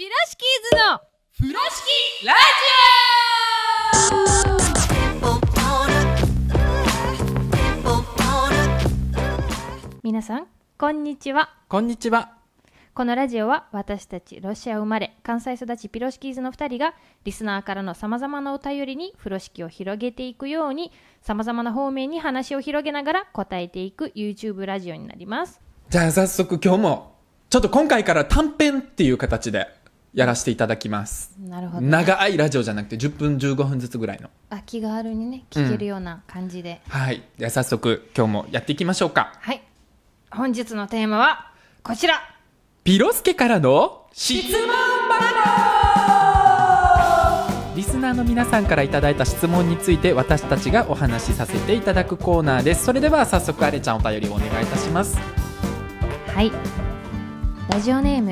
ピラシキーズの風呂敷ラジオなさんこんにちはこんにちはこのラジオは私たちロシア生まれ関西育ちピロシキーズの2人がリスナーからのさまざまなお便りに風呂敷を広げていくようにさまざまな方面に話を広げながら答えていく YouTube ラジオになりますじゃあ早速今日もちょっと今回から短編っていう形でやらせていただきますなるほど長いラジオじゃなくて10分15分ずつぐらいのあ気軽にね聞けるような感じで、うん、はいでは早速今日もやっていきましょうかはい本日のテーマはこちらピロスケからの質問リスナーの皆さんからいただいた質問について私たちがお話しさせていただくコーナーですそれでは早速あれちゃんお便りをお願いいたしますはいラジオネーム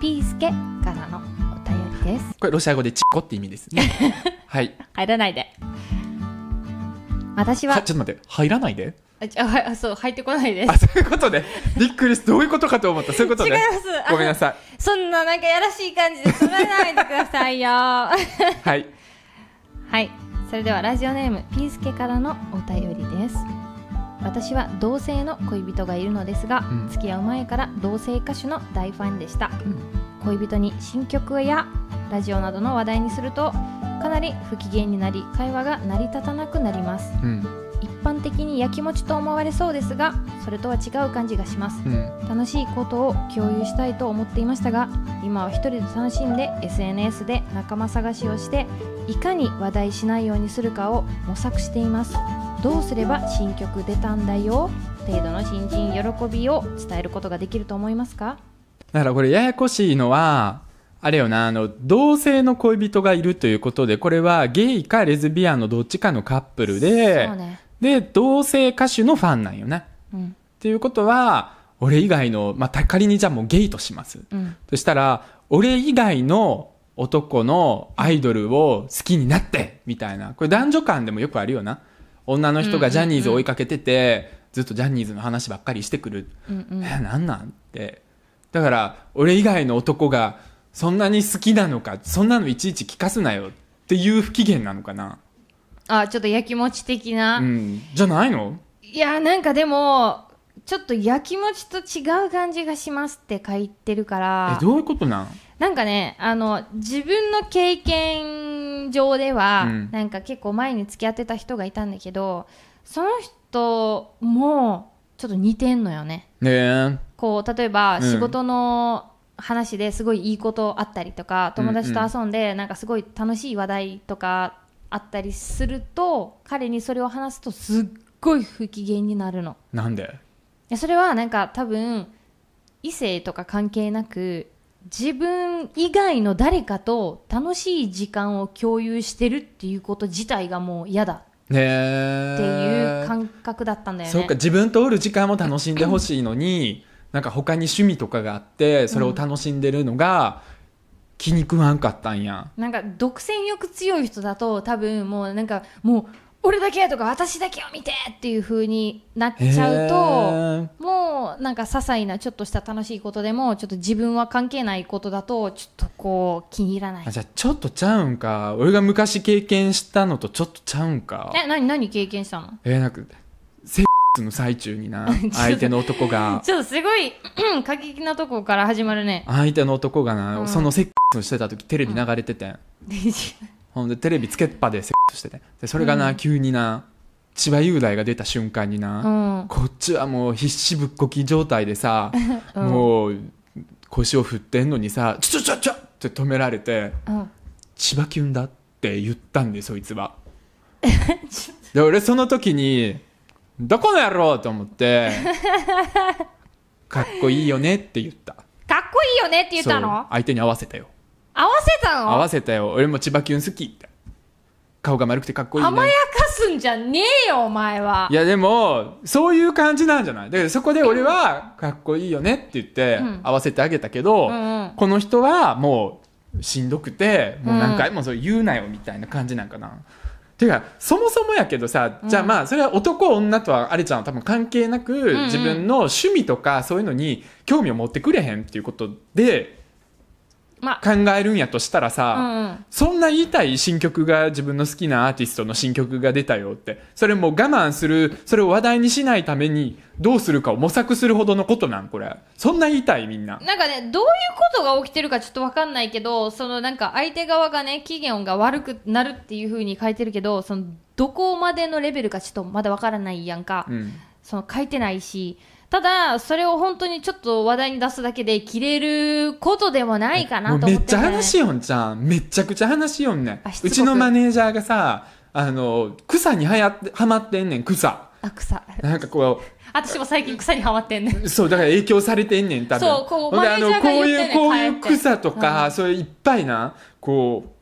ピースケからのお便りです。これロシア語でチッコって意味ですね。はい。入らないで。私は。ちょっと待って、入らないで。あ、はい、そう、入ってこないです。あ、そういうことで、ね。びっくりしどういうことかと思った。そういうことで、ね。違います。ごめんなさい。そんな、なんかやらしい感じで、つまないでくださいよ。はい。はい。それでは、ラジオネーム、ピースケからのお便りです。私は同性の恋人がいるのですが、うん、付き合う前から同性歌手の大ファンでした、うん恋人に新曲やラジオなどの話題にするとかなり不機嫌になり会話が成り立たなくなります、うん、一般的にやきもちと思われそうですがそれとは違う感じがします、うん、楽しいことを共有したいと思っていましたが今は一人で楽しんで SNS で仲間探しをしていかに話題しないようにするかを模索していますどうすれば新曲出たんだよ程度の新人喜びを伝えることができると思いますかだからこれややこしいのは、あれよな、あの、同性の恋人がいるということで、これはゲイかレズビアンのどっちかのカップルで、ね、で、同性歌手のファンなんよね。うん、っていうことは、俺以外の、まあ、仮にじゃあもうゲイとします。うん、そしたら、俺以外の男のアイドルを好きになってみたいな。これ男女間でもよくあるよな。女の人がジャニーズを追いかけてて、ずっとジャニーズの話ばっかりしてくる。うんうん、え、なんなんってだから、俺以外の男がそんなに好きなのか、そんなのいちいち聞かすなよっていう不機嫌なのかな。あ、ちょっとやきもち的な。うん。じゃないのいや、なんかでも、ちょっとやきもちと違う感じがしますって書いてるから。え、どういうことなんなんかね、あの、自分の経験上では、うん、なんか結構前に付き合ってた人がいたんだけど、その人も、ちょっと似てんのよね。ねえ。こう例えば仕事の話ですごいいいことあったりとか、友達と遊んでなんかすごい楽しい話題とかあったりすると彼にそれを話すとすっごい不機嫌になるのなんでそれはなんか多分異性とか関係なく自分以外の誰かと楽しい時間を共有してるっていうこと自体がもう嫌だっていう感覚だったんだよね。そうか自分とおる時間も楽しんでほしいのになんか他に趣味とかがあってそれを楽しんでるのが、気に食わんかったんや、うん、なんか独占欲強い人だと多分もうなんかもう俺だけとか私だけを見てっていうふうになっちゃうともうなんか些細なちょっとした楽しいことでもちょっと自分は関係ないことだとちょっとこう気に入らないじゃあちょっとちゃうんか俺が昔経験したのとちょっとちゃうんかえ何何経験したのえー、なんかの最中にな、相手の男が。ちょっとすごい、過激なとこから始まるね。相手の男がな、うん、そのセックスしてた時テレビ流れてて。うん、ほんでテレビつけっぱでセックスしてて。で、それがな、うん、急にな、千葉雄大が出た瞬間にな、こっちはもう必死ぶっこき状態でさ、もう腰を振ってんのにさ、ちょちょちょちょって止められて、千葉キュンだって言ったんで、そいつは。で、俺その時に、どこの野郎と思ってかっこいいよねって言ったかっこいいよねって言ったの相手に合わせたよ合わせたの合わせたよ俺も千葉キュン好きって顔が丸くてかっこいいね甘やかすんじゃねえよお前はいやでもそういう感じなんじゃないだからそこで俺はかっこいいよねって言って合わせてあげたけど、うんうん、この人はもうしんどくてもう何回もそう言うなよみたいな感じなんかな、うんていうかそもそもやけどさ、じゃあまあそれは男女とはあれちゃん多分関係なく、うんうん、自分の趣味とかそういうのに興味を持ってくれへんっていうことでま考えるんやとしたらさ、うんうん、そんな言いたい新曲が自分の好きなアーティストの新曲が出たよってそれも我慢するそれを話題にしないためにどうするかを模索するほどのことなんこれそんな言いたいみんななんかねどういうことが起きてるかちょっと分かんないけどそのなんか相手側がね期限が悪くなるっていうふうに書いてるけどそのどこまでのレベルかちょっとまだ分からないやんか、うん、その書いてないしただ、それを本当にちょっと話題に出すだけで切れることでもないかなと思って、ね、めっちゃ話しよんじゃん。めちゃくちゃ話しよんねん。うちのマネージャーがさ、あの、草にはやって、はまってんねん、草。あ、草。なんかこう。私も最近草にはまってんねん。そう、だから影響されてんねん、多分。そう、こう、マネージャーが言ってねこういう、こういう草とか、そういういっぱいな、こ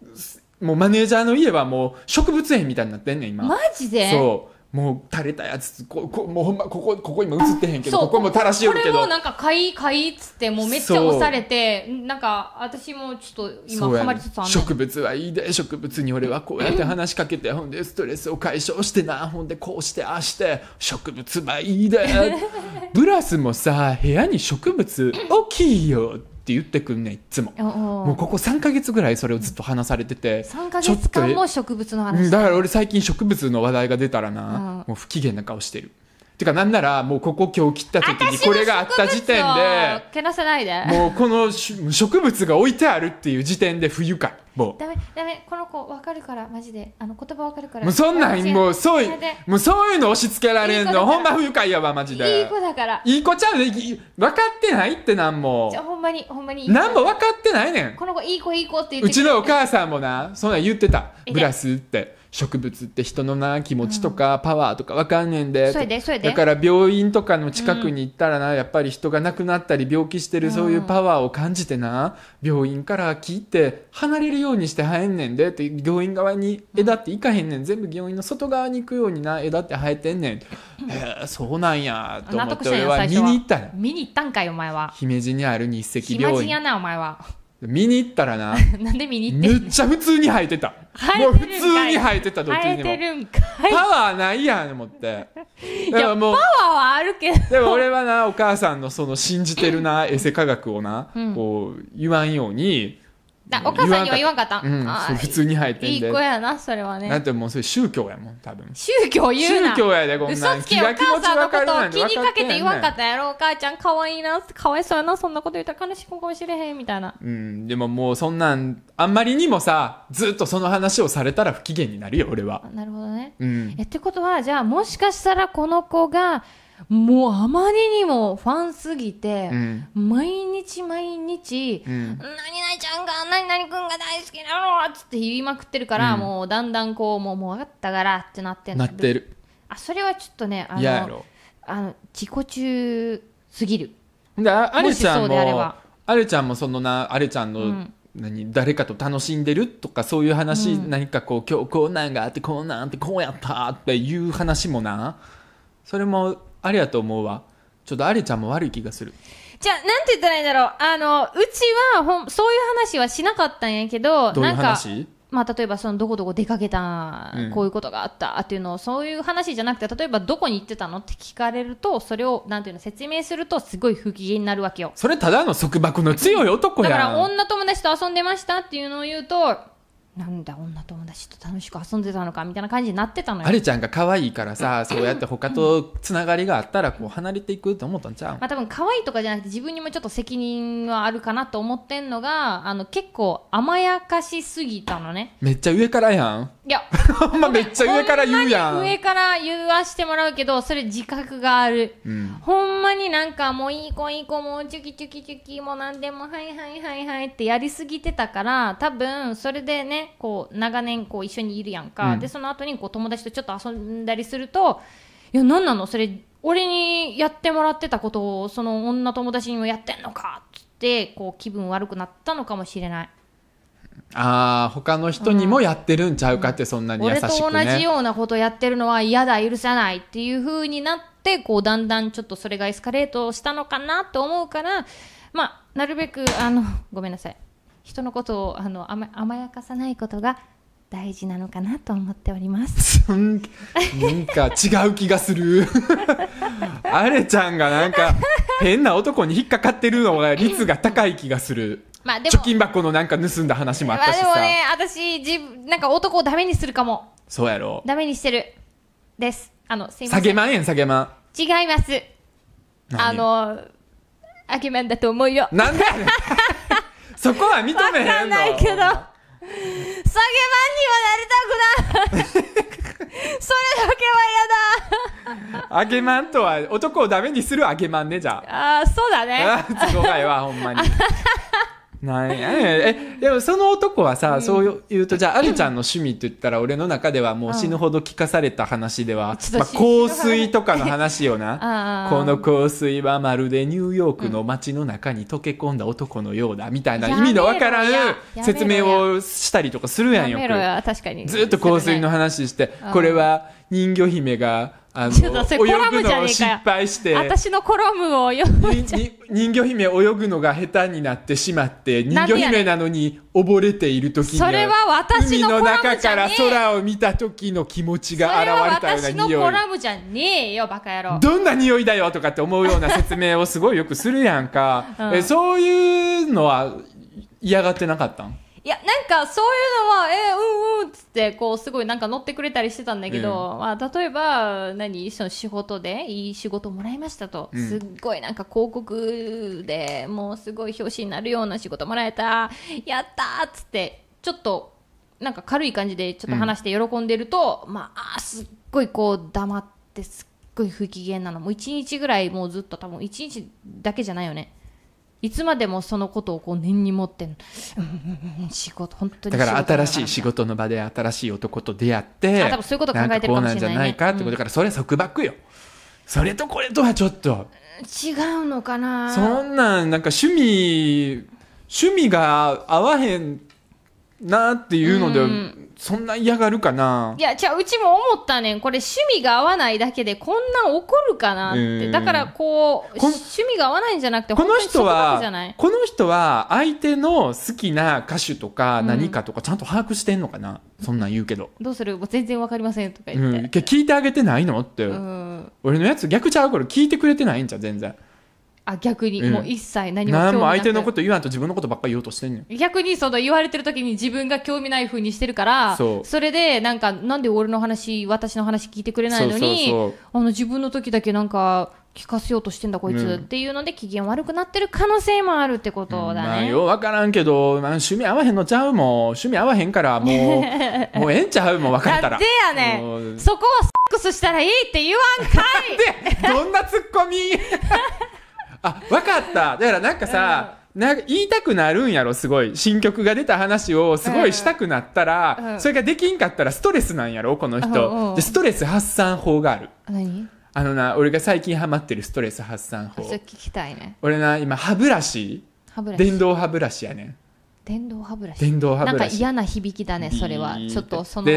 う、もうマネージャーの家はもう植物園みたいになってんねん、今。マジでそう。もう垂れたやつここもうほんまここここ今映ってへんけどここも垂らしよるけどこれもなんか「買い買い」っつってもうめっちゃ押されてなんか私もちょっと今ハマりつつある、ね、植物はいいで植物に俺はこうやって話しかけてほんでストレスを解消してなほんでこうしてああして植物はいいで ブラスもさ部屋に植物大きいよって。って言ってくんねいつももうここ3か月ぐらいそれをずっと話されてて、3か月間も植物の話だから俺最近植物の話題が出たらな、うん、もう不機嫌な顔してるてかなんならもうここ今日切った時にこれがあった時点でけなせないでもうこの植物が置いてあるっていう時点で不愉快もうダメダメこの子分かるからマジであの言葉分かるからもうそんなんもうそういもうそういうの押し付けられんいいのほんま不愉快やわマジでいい子だからいい子ちゃうで分かってないってなんもじゃほんまにほんまにいい子なんも分かってないねんこの子いい子いい子って言うってちのお母さんもなそんなん言ってたブラスって植物って人のな気持ちとかパワーとかわかんねんで,、だから病院とかの近くに行ったらな、やっぱり人が亡くなったり病気してるそういうパワーを感じてな、病院から聞いて離れるようにしてはえんねんでって病院側に枝って行かへんねん全部病院の外側に行くようにな枝って生えてんねん、えそうなんやと思って俺は見に行ったね見に行ったんかいお前は姫路にある日赤病院姫路やなお前は見に行ったらな なんで見に行ってめっちゃ普通に生えてたもう普通に生えてたどっちにもパワーないやん思って いや、もうパワーはあるけどでも俺はなお母さんのその信じてるな エセ科学をな、うん、こう言わんようにお母さんには言わんかったうん、普通に入ってんでいい子やなそれはねだってもうそれ宗教やもん多分宗教言うな宗教やでこんなん嘘つけお母さんのことを気にかけて言わんかったやろお母ちゃん可愛いなかわいそうやなそんなこと言ったら悲しいかもしれへんみたいなうんでももうそんなんあんまりにもさずっとその話をされたら不機嫌になるよ俺はなるほどね、うん、えってことはじゃあもしかしたらこの子がもうあまりにもファンすぎて、毎日毎日、何々ちゃんが何々くんが大好きなのっつって言いまくってるから、もうだんだんこう、もうもう分かったからってなってなってる。あ、それはちょっとね、あの、あの自己中すぎる。で、あれちゃんも、あれちゃんもそのな、あれちゃんの、何誰かと楽しんでるとかそういう話、何かこう今日こうなんがあってこうなんてこうやったっていう話もなそれもありやと思うわ。ちょっとありちゃんも悪い気がする。じゃあ、なんて言ったらいいんだろう。あの、うちはほん、そういう話はしなかったんやけど、どういう話なんか、まあ、例えば、その、どこどこ出かけた、うんこういうことがあったっていうのを、そういう話じゃなくて、例えば、どこに行ってたのって聞かれると、それを、なんていうの、説明すると、すごい不機嫌になるわけよ。それただの束縛の強い男だから、女友達と遊んでましたっていうのを言うと、なんだ女友達と楽しく遊んでたのかみたいな感じになってたのよあれちゃんが可愛いからさ そうやって他とつながりがあったらこう離れていくと思ったんちゃう、まあ、多分可愛いとかじゃなくて自分にもちょっと責任はあるかなと思ってんのがあの結構甘やかしすぎたのねめっちゃ上からやんいや、ほ んまめっちゃ上から言うやん。上から言わしてもらうけど、それ自覚がある。うん、ほんまになんかもういい子いい子もうチュキチュキチュキもう何でもはいはいはいはいってやりすぎてたから、多分それでね、こう長年こう一緒にいるやんか。うん、で、その後にこう友達とちょっと遊んだりすると、いや、何なのそれ、俺にやってもらってたことをその女友達にもやってんのかつって、こう気分悪くなったのかもしれない。ああ他の人にもやってるんちゃうかって、うん、そんなに優しく、ね、俺と同じようなことやってるのは嫌だ許さないっていうふうになってこうだんだんちょっとそれがエスカレートしたのかなと思うからまあなるべくあの ごめんなさい人のことをあの甘甘やかさないことが大事なのかなと思っておりますなんか違う気がするあれ ちゃんがなんか変な男に引っかかってるのが率が高い気がするまあでも貯金箱のなんか盗んだ話もあっまあでもね私自分なんか男をダメにするかもそうやろダメにしてるですあのすいませ下げまんやん下げまん違いますあのあげまんだと思うよなんで そこは認めへんのかんないけど、下げまんにはなりたくない。それだけは嫌だあげまんとは男をダメにするあげまんねじゃああ、そうだね。あ都合がええわほんまに なんやねえ、でもその男はさ、うん、そう言うと、じゃあ、あるちゃんの趣味って言ったら、俺の中ではもう死ぬほど聞かされた話では、うん、まあ、香水とかの話よな この香水はまるでニューヨークの街の中に溶け込んだ男のようだ、みたいな意味のわからん説明をしたりとかするやんよ。やや確かに。ずっと香水の話して、これは人魚姫が、あの泳ぐのを失敗して私のコラムを読む人魚姫泳ぐのが下手になってしまって人魚姫なのに溺れている時にそれは私の海の中から空を見た時の気持ちが現れたような匂い私のコラムじゃねえよバカ野郎どんな匂いだよとかって思うような説明をすごいよくするやんか、うん、えそういうのは嫌がってなかったんいや、なんかそういうのは、えー、うんうんっつって、こう、すごいなんか乗ってくれたりしてたんだけど、うん、まあ、例えば、何、その仕事で、いい仕事もらいましたと、うん、すっごいなんか広告でもうすごい表紙になるような仕事もらえた、やったっつって、ちょっと、なんか軽い感じでちょっと話して喜んでると、うん、まあ、すっごいこう、黙って、すっごい不機嫌なの。もう一日ぐらい、もうずっと多分一日だけじゃないよね。いつまでもそのことをこう念に持ってん、うん、仕事本当にだから新しい仕事の場で新しい男と出会ってあ多分そういうこと考えてるかもしれない、ね、なんこうなんじゃないかってことだから、それ束縛よそれとこれとはちょっと違うのかなそんなんなんか趣味趣味が合わへんなっていうので、うんそんな嫌がるかないや、じゃうちも思ったねん。これ趣味が合わないだけで、こんな怒るかなって。えー、だからこう趣味が合わないんじゃなくて、この人は、この人は相手の好きな歌手とか何かとかちゃんと把握してんのかな、うん、そんなん言うけど。どうする全然わかりませんとか言って、うん。聞いてあげてないのって、うん。俺のやつ逆ちゃうこれ聞いてくれてないんじゃ全然。あ逆に、うんもう一切何も興味な何も相手のこと言わんと自分のことばっかり言おうとしてんねん逆にその言われてる時に自分が興味ないふうにしてるからそれでなんかなんで俺の話私の話聞いてくれないのにそうそうそうあの自分の時だけなんか聞かせようとしてんだこいつ、うんっていうので機嫌悪くなってる可能性もあるってことまだあ、ようわからんけど、まあ、趣味合わへんのちゃうもん趣味合わへんからもう もうええんちゃうもんかったならんでやねそこをセックスしたらいいって言わんかいでどんなツッコミあ、わかった。だからなんかさ、なんか言いたくなるんやろ、すごい。新曲が出た話をすごいしたくなったら、うんそれができんかったらストレスなんやろ、この人。で、ストレス発散法がある。何あのな、俺が最近ハマってるストレス発散法。聞きたいね。俺な、今、歯ブラシ電動歯ブラシやねん。電動歯ブラシ電動歯ブラシなんか嫌な響きだねそれはちょっとその、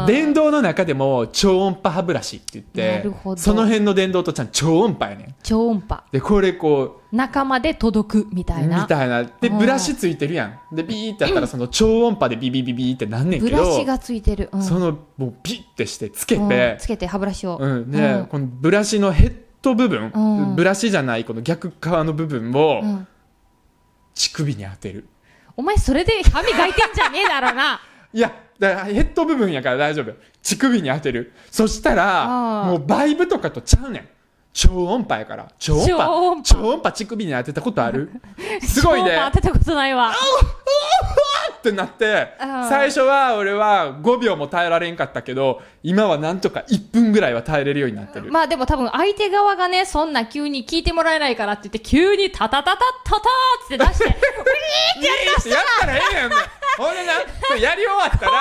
うん、電動の中でも超音波歯ブラシって言ってその辺の電動とちゃん超音波やね超音波でこれこう中まで届くみたいなみたいなでブラシついてるやんでビーってやったらその超音波でビビビビってなんねんけどブラシがついてる、うん、そのもうビってしてつけて、うん、つけて歯ブラシを、うん、で、このブラシのヘッド部分、ブラシじゃないこの逆側の部分を、乳首に当てるお前それで髪磨いてんじゃねえだろうな いやだヘッド部分やから大丈夫乳首に当てるそしたらもうバイブとかとちゃうねん超音波やから超音波超音波乳首に当てたことある すごいね超音波当てたことないわってなって、最初は俺は5秒も耐えられんかったけど、今はなんとか1分ぐらいは耐えれるようになってる。まあでも多分相手側がね、そんな急に聞いてもらえないからって言って、急にタタタタタタって出して、ウィーってやりだしたやったらええやん。ほんでな、やり終わったら、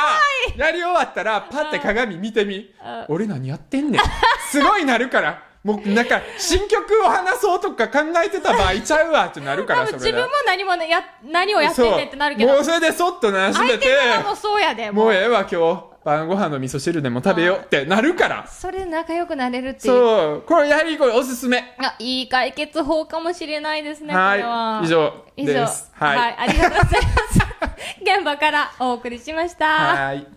やり終わったら、パって鏡見てみ。俺何やってんねん。すごいなるから。もうなんか新曲を話そうとか考えてた場合ちゃうわってなるからそれ自分も何も、ね、や何をやってんねってなるけどもうそれでそっとなしめてもそうやでもうええわ今日晩ご飯の味噌汁でも食べようってなるからそれ仲良くなれるっていうそうこれやはりこれおすすめあいい解決法かもしれないですねはい以上ですはい、はい、ありがとうございます 現場からお送りしましたはい